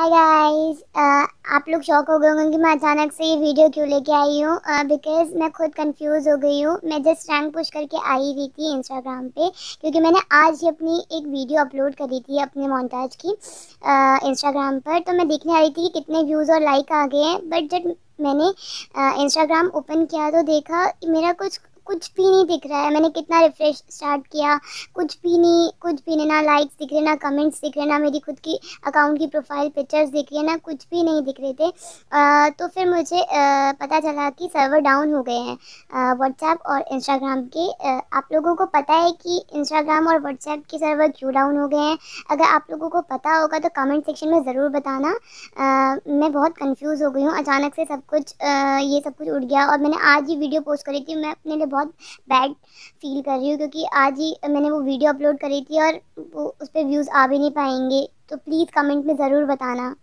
hi guys uh, आप लोग शौक हो गए होंगे कि मैं अचानक से ये वीडियो क्यों लेके आई हूँ बिकॉज uh, मैं खुद कंफ्यूज हो गई हूँ मैं जस्ट रैंक पुश करके आई हुई थी इंस्टाग्राम पे क्योंकि मैंने आज ही अपनी एक वीडियो अपलोड करी थी अपने मोन्टाज की इंस्टाग्राम uh, पर तो मैं देखने आई थी कि कितने व्यूज़ और लाइक आ गए हैं बट जब मैंने इंस्टाग्राम uh, ओपन किया तो देखा मेरा कुछ कुछ भी नहीं दिख रहा है मैंने कितना रिफ्रेश स्टार्ट किया कुछ भी नहीं कुछ भी नहीं ना लाइक्स दिख रहे ना कमेंट्स दिख रहे ना मेरी खुद की अकाउंट की प्रोफाइल पिक्चर्स दिख रही है ना कुछ भी नहीं दिख रहे थे आ, तो फिर मुझे आ, पता चला कि सर्वर डाउन हो गए हैं व्हाट्सएप और इंस्टाग्राम के आ, आप लोगों को पता है कि इंस्टाग्राम और व्हाट्सएप के सर्वर क्यों डाउन हो गए हैं अगर आप लोगों को पता होगा तो कमेंट सेक्शन में ज़रूर बताना आ, मैं बहुत कन्फ्यूज़ हो गई हूँ अचानक से सब कुछ आ, ये सब कुछ उड़ गया और मैंने आज ही वीडियो पोस्ट करी थी मैं अपने लिए बहुत बहुत बैड फील कर रही हूँ क्योंकि आज ही मैंने वो वीडियो अपलोड करी थी और वो उस पर व्यूज़ आ भी नहीं पाएंगे तो प्लीज़ कमेंट में ज़रूर बताना